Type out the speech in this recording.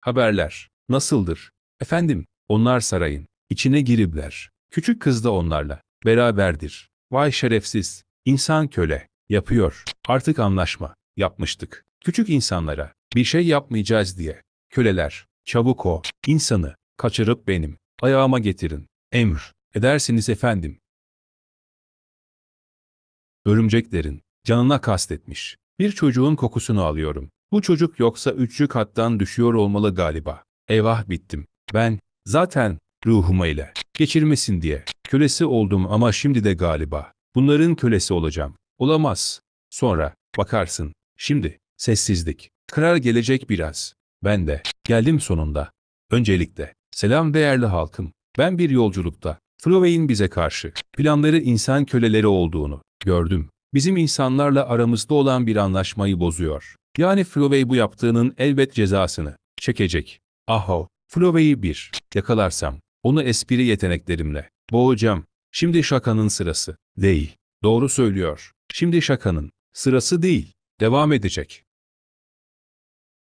Haberler. Nasıldır? Efendim, onlar sarayın. içine giribler. Küçük kız da onlarla. Beraberdir. Vay şerefsiz. İnsan köle. Yapıyor. Artık anlaşma. Yapmıştık. Küçük insanlara. Bir şey yapmayacağız diye. Köleler. Çabuk o. insanı Kaçırıp benim. Ayağıma getirin. Emr. Edersiniz efendim. Örümceklerin. Canına kastetmiş. Bir çocuğun kokusunu alıyorum. Bu çocuk yoksa üçlük hattan düşüyor olmalı galiba. Eyvah bittim. Ben, zaten, ruhuma ile. Geçirmesin diye. Kölesi oldum ama şimdi de galiba. Bunların kölesi olacağım. Olamaz. Sonra, bakarsın. Şimdi, sessizlik. Karar gelecek biraz. Ben de, geldim sonunda. Öncelikle, selam değerli halkım. Ben bir yolculukta, Flowey'in bize karşı planları insan köleleri olduğunu gördüm. Bizim insanlarla aramızda olan bir anlaşmayı bozuyor. Yani Flowey bu yaptığının elbet cezasını çekecek. Aho, Flowey'i bir yakalarsam, onu espri yeteneklerimle boğacağım. Şimdi şakanın sırası değil. Doğru söylüyor. Şimdi şakanın sırası değil. Devam edecek.